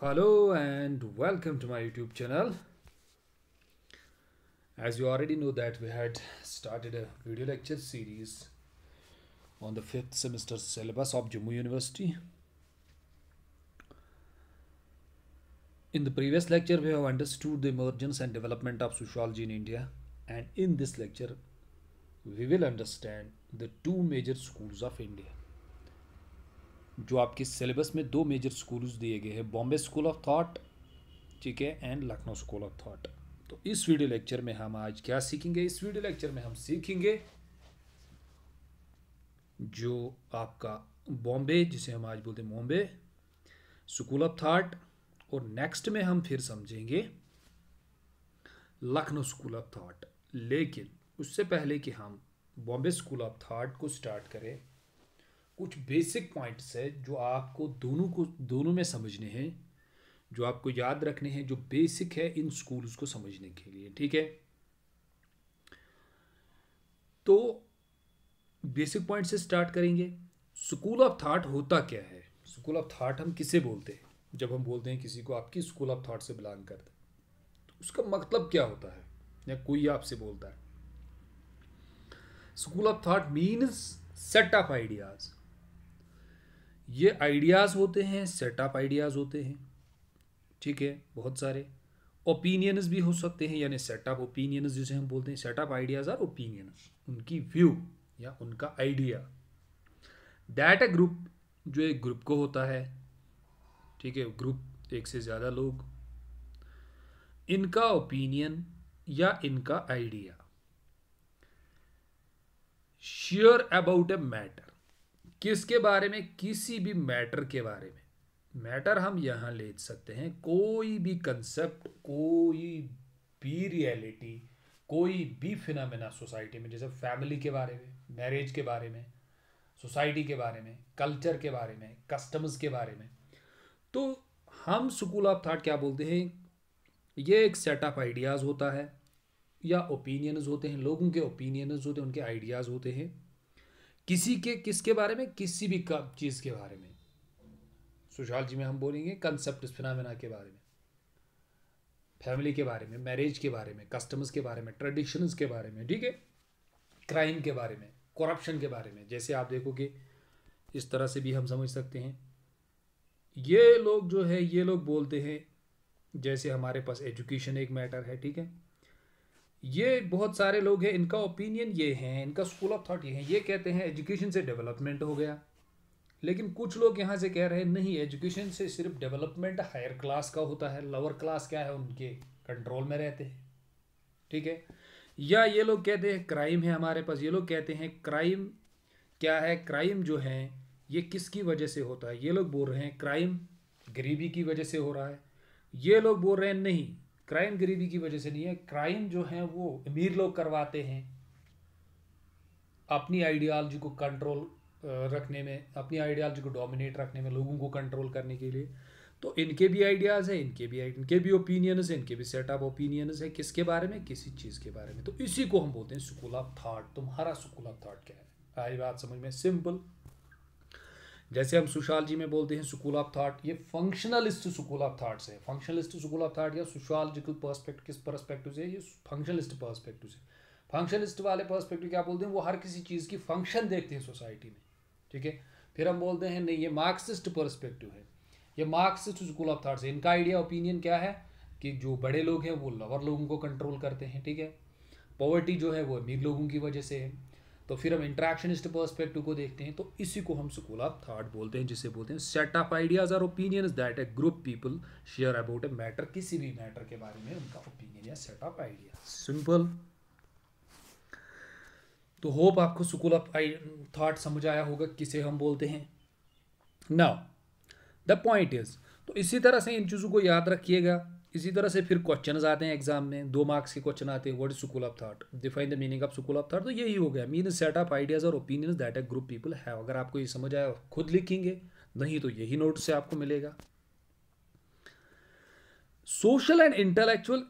hello and welcome to my youtube channel as you already know that we had started a video lecture series on the fifth semester syllabus of Jammu University in the previous lecture we have understood the emergence and development of sociology in India and in this lecture we will understand the two major schools of India जो आपके syllabus में दो major schools दिए गए हैं Bombay school of thought ठीक है and Lucknow school of thought तो इस वीडियो लेक्चर में हम आज क्या सीखेंगे इस वीडियो लेक्चर में हम सीखेंगे जो आपका बॉम्बे जिसे हम आज बोलते हैं बॉम्बे स्कूल ऑफ थाट और नेक्स्ट में हम फिर समझेंगे लखनऊ स्कूल ऑफ थाट लेकिन उससे पहले कि हम बॉम्बे स्कूल ऑफ थाट को स्टार्ट करें कुछ बेसिक पॉइंट्स है जो आपको दोनों को दोनों में समझने हैं जो आपको याद रखने हैं जो बेसिक है इन स्कूल्स को समझने के लिए ठीक है तो बेसिक पॉइंट से स्टार्ट करेंगे स्कूल ऑफ थाट होता क्या है स्कूल ऑफ थाट हम किसे बोलते हैं जब हम बोलते हैं किसी को आपकी स्कूल ऑफ थाट से बिलोंग करते हैं तो उसका मतलब क्या होता है या कोई आपसे बोलता है school of thought means set of ideas ये आइडियाज़ होते हैं सेटअप आइडियाज़ होते हैं ठीक है बहुत सारे ओपिनियंस भी हो सकते हैं यानी सेटअप ओपिनियंस जिसे हम बोलते हैं सेटअप आइडियाज़ आर ओपिनियंस उनकी व्यू या उनका आइडिया दैट ए ग्रुप जो एक ग्रुप को होता है ठीक है ग्रुप एक से ज़्यादा लोग इनका ओपिनियन या इनका idea share about a matter किसके बारे में किसी भी मैटर के बारे में मैटर हम यहाँ ले सकते हैं कोई भी कंसेप्ट कोई भी रियलिटी कोई भी फिनमिना सोसाइटी में जैसे फैमिली के बारे में मैरिज के बारे में सोसाइटी के बारे में कल्चर के बारे में कस्टम्स के बारे में तो हम स्कूल ऑफ थाट क्या बोलते हैं ये एक सेट ऑफ आइडियाज़ होता है या ओपिनियंस होते हैं लोगों के ओपिनियंस होते हैं उनके आइडियाज़ होते हैं किसी के किसके बारे में किसी भी चीज़ के बारे में जी में हम बोलेंगे कंसेप्ट फिनामिना के बारे में फैमिली के बारे में मैरिज के बारे में कस्टमर्स के बारे में ट्रेडिशंस के बारे में ठीक है क्राइम के बारे में करप्शन के बारे में जैसे आप देखोगे इस तरह से भी हम समझ सकते हैं ये लोग जो है ये लोग बोलते हैं जैसे हमारे पास एजुकेशन एक मैटर है ठीक है ये बहुत सारे लोग हैं इनका ओपिनियन ये है इनका स्कूल ऑफ थॉट ये है ये कहते हैं एजुकेशन से डेवलपमेंट हो गया लेकिन कुछ लोग यहाँ से कह रहे हैं नहीं एजुकेशन से सिर्फ डेवलपमेंट हायर क्लास का होता है लोअर क्लास क्या है उनके कंट्रोल में रहते हैं ठीक है या ये लोग कहते हैं क्राइम है हमारे पास ये लोग कहते हैं क्राइम क्या है क्राइम जो है ये किसकी वजह से होता है ये लोग बोल रहे हैं क्राइम गरीबी की वजह से हो रहा है ये लोग बोल रहे हैं नहीं क्राइम गरीबी की वजह से नहीं है क्राइम जो है वो अमीर लोग करवाते हैं अपनी आइडियालॉजी को कंट्रोल रखने में अपनी आइडियालॉजी को डोमिनेट रखने में लोगों को कंट्रोल करने के लिए तो इनके भी आइडियाज़ हैं इनके भी इनके भी ओपिनियंस हैं इनके भी सेट ऑफ ओपिनियंस है किसके बारे में किसी चीज़ के बारे में तो इसी को हम बोलते हैं स्कूल ऑफ थाट तुम्हारा स्कूल ऑफ थाट क्या है आई बात समझ में सिंपल जैसे हम सुशाल जी में बोलते हैं स्कूल ऑफ थाट ये फंक्शनलिस्ट स्कूल ऑफ थाट्स है फंक्शनलिस्ट स्कूल ऑफ थाट या जी पर्सपेक्ट किस परस्पेक्टिव से ये फंक्शनलिस्ट पर्सपेक्टिव से फंक्शनलिस्ट वाले पर्सपेक्टिव क्या बोलते हैं वो हर किसी चीज़ की फंक्शन देखते हैं सोसाइटी में ठीक है फिर हम बोलते हैं नहीं ये मार्क्सिस्ट परस्पेक्टिव है ये मार्क्सिस्ट स्कूल ऑफ थाट्स है इनका आइडिया ओपिनियन क्या है कि जो बड़े लोग हैं वो लवर लोगों को कंट्रोल करते हैं ठीक है पॉवर्टी जो है वो अमीर लोगों की वजह से है तो फिर हम इंट्रैक्शनिस्ट पर्सपेक्टिव को देखते हैं तो इसी को हम स्कूल ऑफ थाट बोलते हैं जिसे बोलते हैं set of ideas or opinions that a group people share about a matter किसी भी मैटर के बारे में उनका ओपिनियन या सेट ऑफ आइडिया सिंपल तो होप आपको स्कूल ऑफ आई थाट समझ आया होगा किसे हम बोलते हैं नाउ द पॉइंट इज तो इसी तरह से इन चीज़ों को याद रखिएगा इसी तरह से फिर क्वेश्चन आते हैं एग्जाम में दो मार्क्स के क्वेश्चन आते हैं what is school of thought define the meaning of school of thought तो यही हो गया मीन सेट ऑफ आइडियाज और opinions that a group people have अगर आपको ये समझ आया खुद लिखेंगे नहीं तो यही नोट से आपको मिलेगा social and intellectual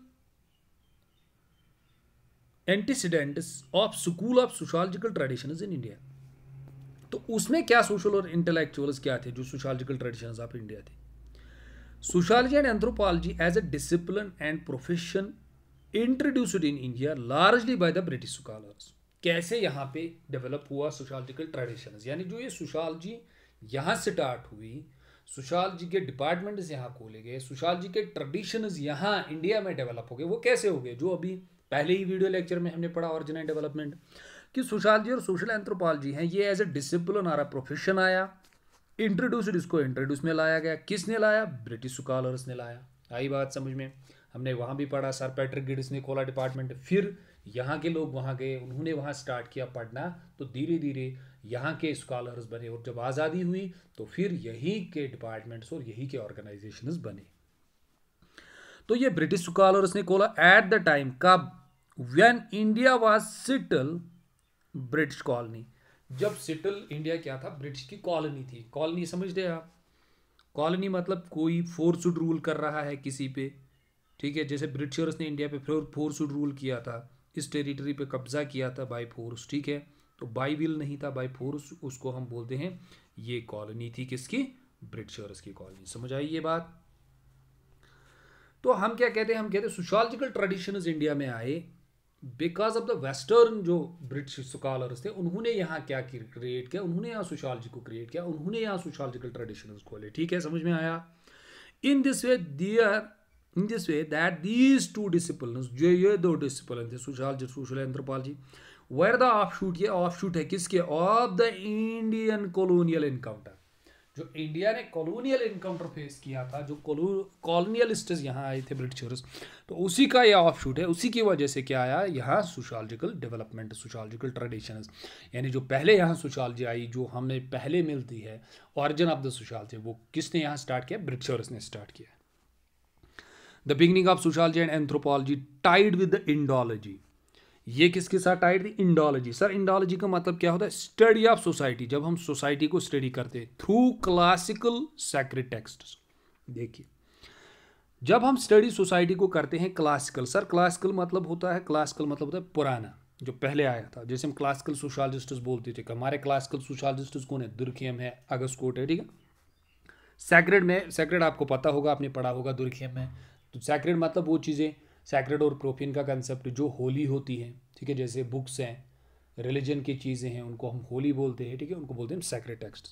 antecedent of school of sociological tradition in India तो उसमें क्या सोशल और इंटेलेक्चुअल्स क्या थे जो सोशोलॉजिकल ट्रेडिशन ऑफ इंडिया थे sociology and anthropology as a discipline and profession introduced in India largely by the British scholars कैसे यहाँ पे डेवलप हुआ सोशालजिकल ट्रेडिशन यानी जो ये सोशालजी यहाँ स्टार्ट हुई सोशालजी के डिपार्टमेंट्स यहाँ खोले गए सोशालजी के ट्रेडिशंस यहाँ इंडिया में डेवलप हो गए वो कैसे हो गए जो अभी पहले ही वीडियो लेक्चर में हमने पढ़ा ऑरिजिनल डेवलपमेंट कि सोशालजी और सोशल एंथ्रोपोलॉजी हैं ये एज ए डिसिप्लिन आ रहा प्रोफेशन आया इंट्रोड्यूसर इसको इंट्रोड्यूस में लाया गया किसने लाया ब्रिटिश स्कॉलर्स ने लाया आई बात समझ में हमने वहाँ भी पढ़ा सर पैट्रिक गिड्स ने खोला डिपार्टमेंट फिर यहाँ के लोग वहाँ गए उन्होंने वहाँ स्टार्ट किया पढ़ना तो धीरे धीरे यहाँ के स्कॉलर्स बने और जब आज़ादी हुई तो फिर यही के डिपार्टमेंट्स और यही के ऑर्गेनाइजेशन बने तो ये ब्रिटिश स्कॉलर्स ने खोला एट द टाइम कब when India was settled British colony जब सिटल इंडिया क्या था ब्रिटिश की कॉलोनी थी कॉलोनी समझ रहे आप कॉलोनी मतलब कोई फोर्सुड रूल कर रहा है किसी पे ठीक है जैसे ब्रिटिशर्स ने इंडिया पे फिर फोर्सड रूल किया था इस टेरिटरी पे कब्जा किया था बाय फोर्स ठीक है तो बाई विल नहीं था बाई फोर्स उसको हम बोलते हैं ये कॉलोनी थी किसकी ब्रिटिशर्स की कॉलोनी समझ आई ये बात तो हम क्या कहते हैं हम कहते हैं सोशोलॉजिकल ट्रेडिशन इंडिया में आए बिकॉज ऑफ द वेस्टर्न जो ब्रिटिश स्कॉलर्स थे उन्होंने यहाँ क्या क्रिएट किया उन्होंने यहाँ सोशालजी को क्रिएट किया उन्होंने यहाँ सोशालजिकल ट्रेडिशन खोले ठीक है समझ में आया in this way there in this way that these two discipline जो ये दो डिसिप्लिन थे sociology social anthropology were the offshoot ये ऑफ शूट है किसके of the Indian colonial encounter जो इंडिया ने कॉलोनियल इनकाउंटर फेस किया था जो कॉलोनियलिस्टर्स यहाँ आए थे ब्रिटिशर्स तो उसी का यह ऑफ शूट है उसी की वजह से क्या आया यहाँ सोशोलॉजिकल डेवलपमेंट सोशालजिकल ट्रेडिशन यानी जो पहले यहाँ सोशोलॉजी आई जो हमने पहले मिलती है ऑरिजिन ऑफ द सोशोलॉजी वो किसने यहाँ स्टार्ट किया ब्रिटिशर्स ने स्टार्ट किया the beginning of sociology and anthropology tied with the Indology ये किसके साथ टाइट थी इंडोलॉजी सर इंडोलॉजी का मतलब क्या होता है स्टडी ऑफ सोसाइटी जब हम सोसाइटी को स्टडी करते हैं थ्रू क्लासिकल सेक्रेट टेक्स्ट देखिए जब हम स्टडी सोसाइटी को करते हैं क्लासिकल सर क्लासिकल मतलब होता है क्लासिकल मतलब होता है पुराना जो पहले आया था जैसे हम क्लासिकल सोशलिस्ट्स बोलते थे हमारे क्लासिकल सोशलिस्ट्स कौन है दुर्खियम है अगस्त कोट है ठीक है सैक्रेड में सैक्रेड आपको पता होगा आपने पढ़ा होगा दुर्खियम में तो सैक्रेड मतलब वो चीज़ें सैक्रेड और प्रोफिन का कंसेप्ट जो होली होती है ठीक है जैसे बुक्स हैं रिलीजन की चीज़ें हैं उनको हम होली बोलते हैं ठीक है उनको बोलते हैं सैक्रेड टेक्स्ट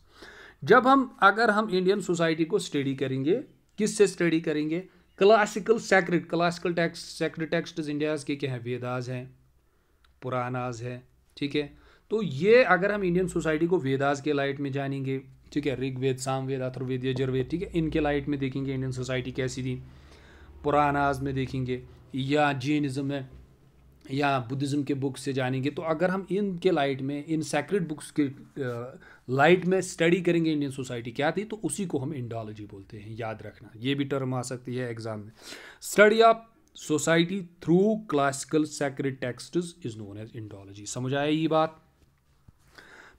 जब हम अगर हम इंडियन सोसाइटी को स्टडी करेंगे किस से स्टडी करेंगे classical sacred classical text sacred text India's के क्या हैं वेदाज हैं पुरानाज है ठीक है तो ये अगर हम इंडियन सोसाइटी को वेदाज के लाइट में जानेंगे ठीक है ऋग्वेद सामवेद अथुर्वेद यजुर्वेद ठीक है इनके लाइट में देखेंगे इंडियन सोसाइटी कैसी थी पुरानाज में देखेंगे या जैनिज़्म है या बुद्धिज़्म के बुक्स से जानेंगे तो अगर हम इन के लाइट में इन सेक्रेट बुक्स के लाइट में स्टडी करेंगे इंडियन सोसाइटी क्या थी तो उसी को हम इंडोलॉजी बोलते हैं याद रखना ये भी टर्म आ सकती है एग्ज़ाम में study of society through classical sacred text is known as Indology समझ आया ये बात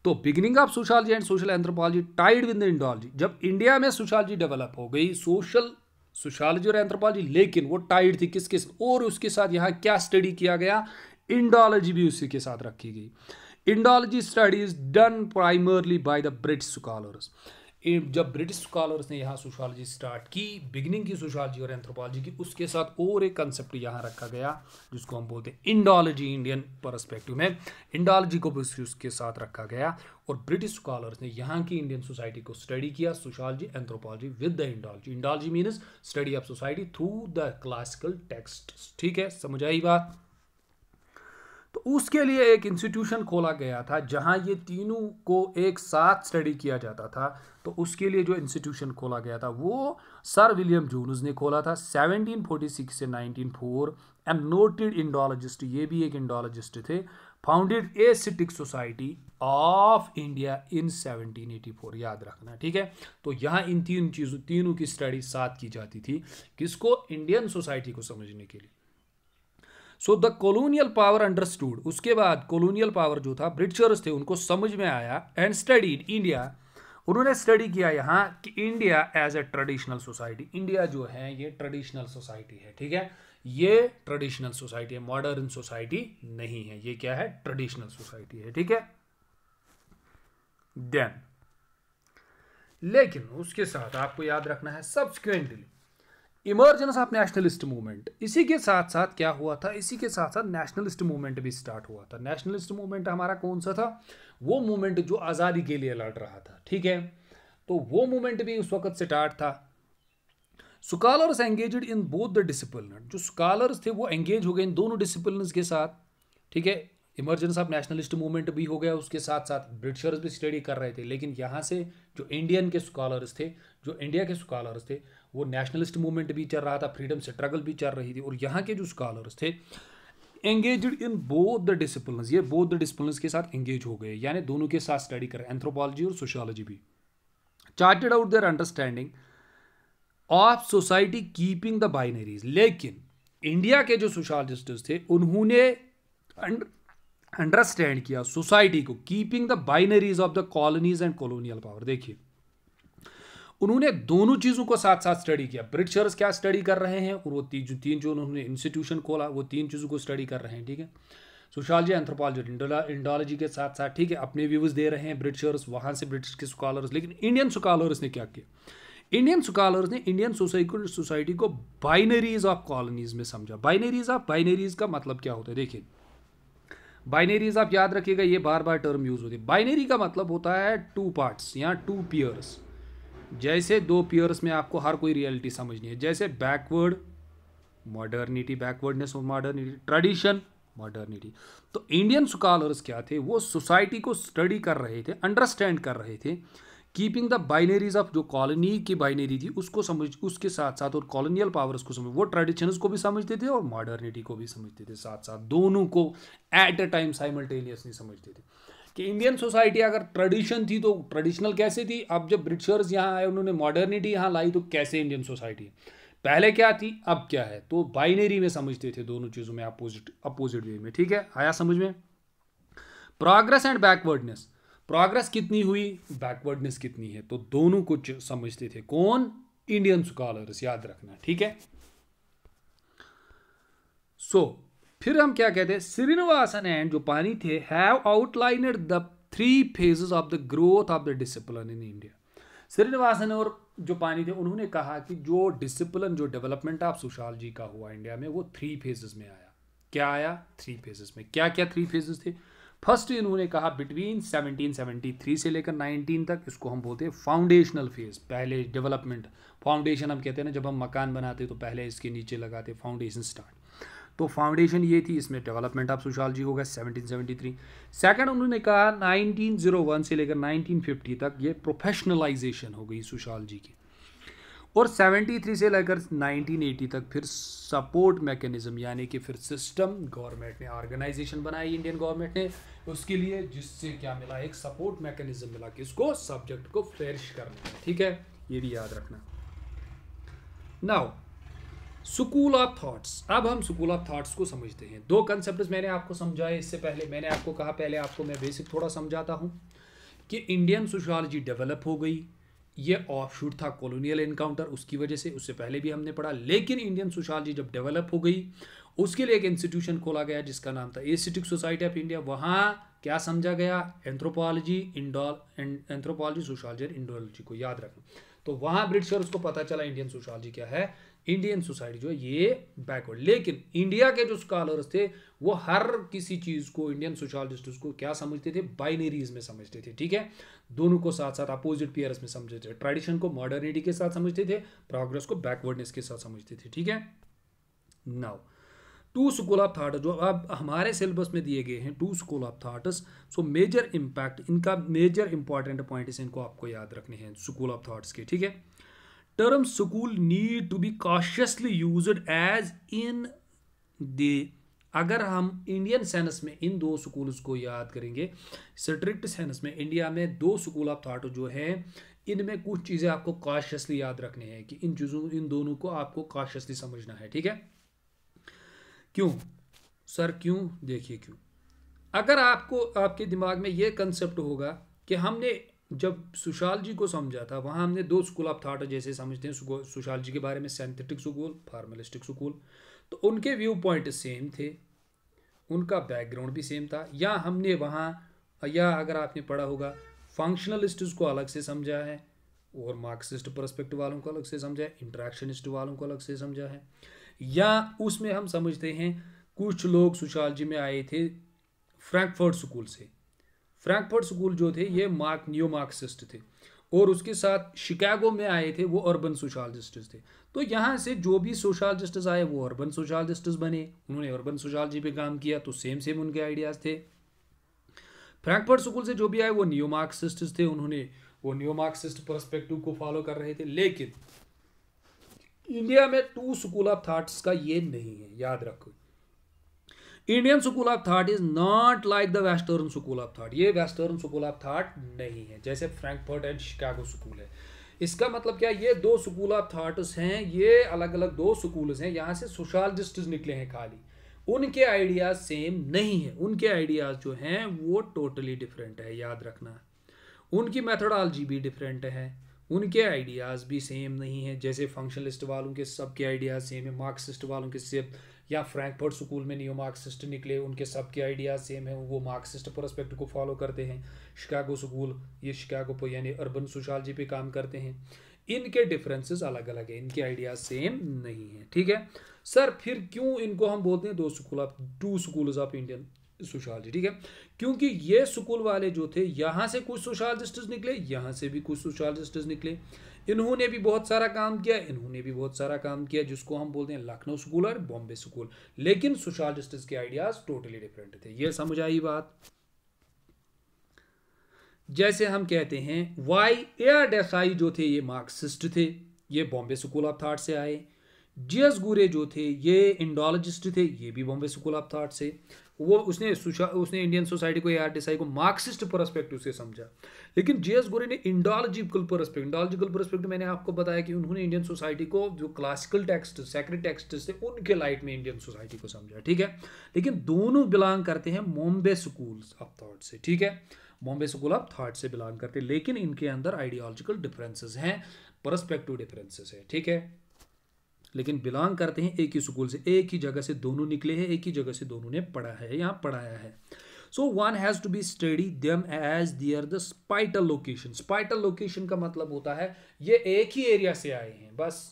तो beginning of sociology and social anthropology tied with Indology जब इंडिया में सोशलॉजी डेवलप हो गई सोशल सोशालजी और एंथ्रोपोलॉजी लेकिन वो टाइड थी किसके और उसके साथ यहाँ क्या स्टडी किया गया इंडोलॉजी भी उसी के साथ रखी गई Indology studies done primarily by the British scholars जब ब्रिटिश स्कॉलर्स ने यहाँ सोशोलॉजी स्टार्ट की बिगनिंग की सोशोलॉजी और एंथ्रोपोलॉजी की उसके साथ और एक कंसेप्ट यहाँ रखा गया जिसको हम बोलते हैं इंडोलॉजी इंडियन परस्पेक्टिव में इंडोलॉजी को भी उसके साथ रखा गया और ब्रिटिश स्कॉलर्स ने यहाँ की इंडियन सोसाइटी को स्टडी किया sociology anthropology with the Indology Indology means study of society through the classical text ठीक है समझ आई बात तो उसके लिए एक इंस्टीट्यूशन खोला गया था जहां ये तीनों को एक साथ स्टडी किया जाता था तो उसके लिए जो इंस्टीट्यूशन खोला गया था वो सर विलियम जोनस ने खोला था 1746 से 1904 एंड नोटेड इंडोलॉजिस्ट ये भी एक इंडोलॉजिस्ट थे founded Asiatic society of India in 1784 याद रखना ठीक है तो यहाँ इन तीन चीज़ों तीनों की स्टडी साथ की जाती थी किसको इंडियन सोसाइटी को समझने के लिए so the colonial power understood उसके बाद कॉलोनियल पावर जो था ब्रिटिशर्स थे उनको समझ में आया एंड स्टडीड इंडिया उन्होंने स्टडी किया यहाँ कि India as a traditional society India जो है ये ट्रेडिशनल सोसाइटी है ठीक है ये ट्रेडिशनल सोसाइटी है मॉडर्न सोसाइटी नहीं है ये क्या है ट्रेडिशनल सोसाइटी है ठीक है देन लेकिन उसके साथ आपको याद रखना है subsequently emergence of nationalist movement इसी के साथ साथ क्या हुआ था इसी के साथ साथ नेशनलिस्ट मूवमेंट भी स्टार्ट हुआ था नेशनलिस्ट मूवमेंट हमारा कौन सा था वो मूवमेंट जो आज़ादी के लिए लड़ रहा था ठीक है तो वो मूवमेंट भी उस वक्त स्टार्ट था scholars engage in both the discipline जो स्कॉलर्स थे वो एंगेज हो गए इन दोनों डिसिप्लिन के साथ ठीक है इमरजेंस ऑफ नेशनलिस्ट मूवमेंट भी हो गया उसके साथ साथ ब्रिटिशर्स भी स्टडी कर रहे थे लेकिन यहाँ से जो इंडियन के स्कॉलर्स थे जो इंडिया के स्कॉलर्स थे वो नेशनलिस्ट मूवमेंट भी चल रहा था फ्रीडम स्ट्रगल भी चल रही थी और यहाँ के जो स्कॉलर्स थे engage in both the discipline ये बोथ द डिसिप्लिन के साथ एंगेज हो गए यानी दोनों के साथ स्टडी कर एंथ्रोपोलॉजी और सोशोलॉजी भी charted out their understanding of society keeping the binaries लेकिन इंडिया के जो सोशोलॉजिस्ट थे उन्होंने अंडरस्टैंड किया सोसाइटी को keeping the binaries of the colonies and colonial power देखिए उन्होंने दोनों चीज़ों को साथ साथ स्टडी किया ब्रिटिशर्स क्या स्टडी कर रहे हैं और वो ती, जो तीन जो उन्होंने इंस्टीट्यूशन खोला वो तीन चीज़ों को स्टडी कर रहे हैं ठीक है सोशालजी एंथ्रोपोलॉजी इंडोलॉजी के साथ साथ ठीक है अपने व्यूज़ दे रहे हैं ब्रिटिशर्स वहाँ से ब्रिटिश के स्कॉलर्स लेकिन इंडियन स्कॉलर्स ने क्या किया इंडियन स्कॉलर्स ने इंडियन सोसाइटी को बाइनरीज ऑफ कॉलोनीज में समझा बाइनरीज ऑफ बाइनरीज का मतलब क्या होता है देखिए बाइनरीज आप याद रखिएगा ये बार बार टर्म यूज होती है बाइनरी का मतलब होता है टू पार्ट्स या टू पियर्स जैसे दो पियर्स में आपको हर कोई रियलिटी समझनी है जैसे बैकवर्ड मॉडर्निटी बैकवर्डनेस और मॉडर्निटी ट्रेडिशन मॉडर्निटी तो इंडियन स्कॉलर्स क्या थे वो सोसाइटी को स्टडी कर रहे थे अंडरस्टैंड कर रहे थे कीपिंग द बाइनरीज ऑफ जो कॉलोनी की बाइनरी थी उसको समझ उसके साथ साथ और कॉलोनियल पावर्स को समझ वो ट्रेडिशंस को भी समझते थे और मॉडर्निटी को भी समझते थे साथ साथ दोनों को एट अ टाइम साइमल्टेनियसली समझते थे कि इंडियन सोसाइटी अगर ट्रेडिशन थी तो ट्रेडिशनल कैसे थी अब जब ब्रिटिशर्स यहाँ आए उन्होंने मॉडर्निटी यहाँ लाई तो कैसे इंडियन सोसाइटी पहले क्या थी अब क्या है तो बाइनरी में समझते थे दोनों चीज़ों में अपोजिट अपोजिट वे में ठीक है आया समझ में प्रोग्रेस एंड बैकवर्डनेस प्रोग्रेस कितनी हुई बैकवर्डनेस कितनी है तो दोनों कुछ समझते थे कौन इंडियन स्कॉलर्स याद रखना ठीक है सो so, फिर हम क्या कहते हैं श्रीनिवासन एंड जो पानी थे have outlined the three phases of the growth of the discipline in India Srinivasan और जो पानी थे उन्होंने कहा कि जो डिसिप्लिन जो डेवलपमेंट ऑफ सुशाल जी का हुआ इंडिया में वो थ्री फेजेस में आया क्या आया थ्री फेजेस में क्या क्या थ्री फेजेस थे फर्स्ट इन्होंने कहा बिटवीन 1773 से लेकर 19 तक इसको हम बोलते हैं फाउंडेशनल फेज पहले डेवलपमेंट फाउंडेशन हम कहते हैं ना जब हम मकान बनाते हैं तो पहले इसके नीचे लगाते फाउंडेशन स्टार्ट तो फाउंडेशन ये थी इसमें डेवलपमेंट ऑफ सुशाल जी होगा 1773 सेकंड उन्होंने कहा 1901 से लेकर 1950 तक ये प्रोफेशनलाइजेशन हो गई सुशाल जी की और 73 से लेकर 1980 तक फिर सपोर्ट मैकेनिज्म यानी कि फिर सिस्टम गवर्नमेंट ने ऑर्गेनाइजेशन बनाई इंडियन गवर्नमेंट ने उसके लिए जिससे क्या मिला एक सपोर्ट मैकेनिज्म मिला किसको सब्जेक्ट को फ्रेश करने ठीक है ये भी याद रखना नाउ स्कूल ऑफ थॉट्स अब हम स्कूल ऑफ थॉट्स को समझते हैं दो कंसेप्ट मैंने आपको समझाए इससे पहले मैंने आपको कहा पहले आपको मैं बेसिक थोड़ा समझाता हूँ कि इंडियन सोशोलॉजी डेवलप हो गई ये ऑफ शूट था कॉलोनियल इनकाउंटर उसकी वजह से उससे पहले भी हमने पढ़ा लेकिन इंडियन सोशोलॉजी जब डेवलप हो गई उसके लिए एक इंस्टीट्यूशन खोला गया जिसका नाम था एसिटिक सोसाइटी ऑफ इंडिया वहाँ क्या समझा गया एंथ्रोपोलॉजी इंडोल एंथ्रोपोलॉजी सोशोलॉजी और इंडोलॉजी को याद रखना तो वहाँ ब्रिटिशर उसको पता चला इंडियन सोशलॉजी क्या है इंडियन सोसाइटी जो है ये बैकवर्ड लेकिन इंडिया के जो स्कॉलर्स थे वो हर किसी चीज़ को इंडियन सोशलिस्ट को क्या समझते थे बाइनरीज में समझते थे ठीक है दोनों को साथ साथ अपोजिट पेयर्स में समझते थे ट्रेडिशन को मॉडर्निटी के साथ समझते थे प्रोग्रेस को बैकवर्डनेस के साथ समझते थे ठीक है now two school of thought जो अब हमारे सिलेबस में दिए गए हैं two school of thoughts so major impact इनका मेजर इंपॉर्टेंट पॉइंट इनको आपको याद रखने हैं स्कूल ऑफ थाट्स के ठीक है term school need to be cautiously used as in the अगर हम इंडियन सेंस में इन दो स्कूल्स को याद करेंगे स्ट्रिक्ट सेंस में इंडिया में दो स्कूल ऑफ थाट जो हैं इनमें कुछ चीज़ें आपको कॉशियसली याद रखनी है कि इन चीज़ों इन दोनों को आपको कॉशियसली समझना है ठीक है क्यों सर क्यों देखिए क्यों अगर आपको आपके दिमाग में ये कंसेप्ट होगा कि हमने जब सुशाल जी को समझा था वहाँ हमने दो स्कूल ऑफ थाट जैसे समझते हैं सुशाल जी के बारे में सेंथेटिक स्कूल फार्मलिस्टिक स्कूल तो उनके व्यू पॉइंट सेम थे उनका बैकग्राउंड भी सेम था या हमने वहाँ या अगर आपने पढ़ा होगा फंक्शनलिस्ट को अलग से समझा है और मार्क्सिस्ट परस्पेक्टिव वालों को अलग से समझा है इंट्रैक्शनिस्ट वालों को अलग से समझा है या उसमें हम समझते हैं कुछ लोग सुशाल जी में आए थे फ्रैंकफर्ट स्कूल से फ्रैंकफर्ट स्कूल जो थे ये मार्क न्यू मार्क्सिस्ट थे और उसके साथ शिकागो में आए थे वो अर्बन सोशालिस्ट थे तो यहाँ से जो भी जस्टिस आए वो अर्बन जस्टिस बने उन्होंने अर्बन सोशालजी पे काम किया तो सेम सेम उनके आइडियाज़ थे फ्रैंकफर्ट स्कूल से जो भी आए वो न्यू मार्क्सिस्ट थे उन्होंने वो न्यू मार्क्सिस्ट परस्पेक्टिव को फॉलो कर रहे थे लेकिन इंडिया में टू स्कूल ऑफ थाट्स का ये नहीं है याद रखो Indian school of thought is not like the western school of thought ये वेस्टर्न स्कूल ऑफ थॉट नहीं है जैसे फ्रैंकफर्ट एंड शिकागो स्कूल है इसका मतलब क्या ये दो स्कूल ऑफ थाट्स हैं ये अलग अलग दो स्कूल्स हैं यहाँ से सोशालजिस्ट निकले हैं खाली उनके आइडियाज़ सेम नहीं है उनके आइडियाज़ जो हैं वो टोटली डिफरेंट है याद रखना उनकी मेथडोलॉजी भी डिफरेंट है उनके आइडियाज़ भी सेम नहीं हैं जैसे फंक्शनलिस्ट वालों के सब के आइडियाज़ सेम है मार्क्सिस्ट वालों के सिर्फ या फ्रैंकफर्ट स्कूल में नियो मार्क्सिस्ट निकले उनके सब के आइडियाज़ सेम है वो मार्क्सिस्ट प्रोस्पेक्ट को फॉलो करते हैं शिकागो स्कूल ये शिकागो पर यानी अर्बन सोशालजी पे काम करते हैं इनके डिफरेंसेस अलग अलग हैं इनके आइडियाज़ सेम नहीं हैं ठीक है सर फिर क्यों इनको हम बोलते हैं दो school of two schools of Indian social ठीक है क्योंकि ये स्कूल वाले जो थे यहाँ से कुछ सोशल निकले यहाँ से भी कुछ सोशल निकले इन्होंने भी बहुत सारा काम किया इन्होंने भी बहुत सारा काम किया जिसको हम बोलते हैं लखनऊ स्कूल और बॉम्बे स्कूल लेकिन सोशल जस्टिस के आइडियाज़ टोटली डिफरेंट थे ये समझ आई बात जैसे हम कहते हैं वाई एयर डेसाई जो थे ये मार्क्सिस्ट थे ये बॉम्बे स्कूल ऑफ थाट से आए जी एस गुरे जो थे ये इंडोलॉजिस्ट थे ये भी बॉम्बे स्कूल ऑफ थाट से वो उसने उसने इंडियन सोसाइटी को एआरटीसीआई को मार्क्सिस्ट परस्पेक्टिव से समझा लेकिन एस गोरे ने इंडोलॉजिकल परस्पेक्टिव इंडोलॉजिकल परस्पेक्टिव मैंने आपको बताया कि उन्होंने इंडियन सोसाइटी को जो क्लासिकल टेक्स्ट सेक्रेट टेक्स्ट थे उनके लाइट में इंडियन सोसाइटी को समझा ठीक है लेकिन दोनों बिलोंग करते हैं बॉम्बे स्कूल ऑफ थाट से ठीक है बॉम्बे स्कूल ऑफ थाट से बिलोंग करते हैं लेकिन इनके अंदर आइडियोलॉजिकल डिफरेंसेज हैं परस्पेक्टिव डिफरेंसेज है ठीक है लेकिन बिलोंग करते हैं एक ही स्कूल से एक ही जगह से दोनों निकले हैं एक ही जगह से दोनों ने पढ़ा है यहाँ पढ़ाया है so one has to be study them as their the spatial location spatial location का मतलब होता है ये एक ही एरिया से आए हैं बस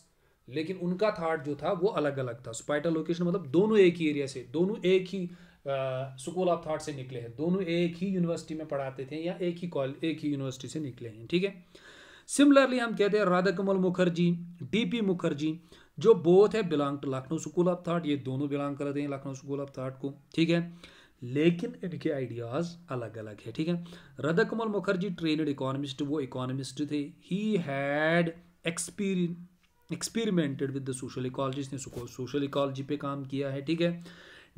लेकिन उनका थाट जो था वो अलग अलग था स्पाइटल लोकेशन मतलब दोनों एक ही एरिया से दोनों एक ही स्कूल ऑफ थाट से निकले हैं दोनों एक ही यूनिवर्सिटी में पढ़ाते थे या एक ही कॉलेज एक ही यूनिवर्सिटी से निकले हैं ठीक है सिमिलरली हम कहते हैं राधा कमल मुखर्जी डी पी मुखर्जी जो बोथ है belong to Lucknow school of thought ये दोनों बिलोंग करते हैं लखनऊ स्कूल ऑफ थाट को ठीक है लेकिन इनके आइडियाज़ अलग अलग है ठीक है राधा कमल मुखर्जी ट्रेनड इकोनॉमिस्ट वो इकोनॉमिस्ट थे ही had experience experimented with the social ecology ने सोशल इकोलॉजी पे काम किया है ठीक है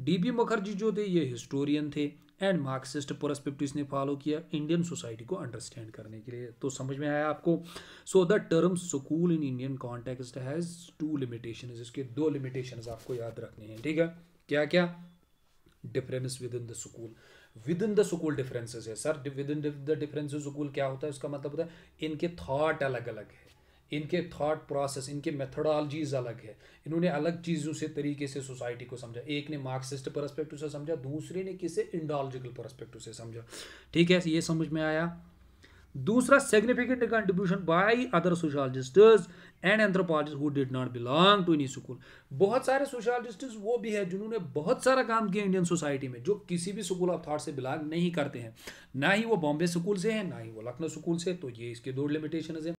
पी मुखर्जी जो थे ये हिस्टोरियन थे एंड मार्क्सिस्ट परस्पेक्टिव ने फॉलो किया इंडियन सोसाइटी को अंडरस्टैंड करने के लिए तो समझ में आया आपको so the term school in Indian context has two limitation इसके दो लिमिटेशन आपको याद रखने हैं ठीक है क्या क्या difference within the school within the school differences है sir within the differences school क्या होता है उसका मतलब होता है इनके थाट अलग अलग है इनके थाट प्रोसेस इनके मेथडोलॉजीज अलग है इन्होंने अलग चीज़ों से तरीके से सोसाइटी को समझा एक ने मार्क्सिस्ट परस्पेक्टिव से समझा दूसरे ने किसे इंडोलॉजिकल परस्पेक्टिव से समझा ठीक है ये समझ में आया दूसरा significant contribution by other sociologist and anthropologist who did not belong to any school बहुत सारे सोशलॉजिस्ट वो भी है जिन्होंने बहुत सारा काम किया इंडियन सोसाइटी में जो किसी भी स्कूल ऑफ थॉट से बिलोंग नहीं करते हैं ना ही वो बॉम्बे स्कूल से हैं ना ही वो लखनऊ स्कूल से तो ये इसके दो लिमिटेशन है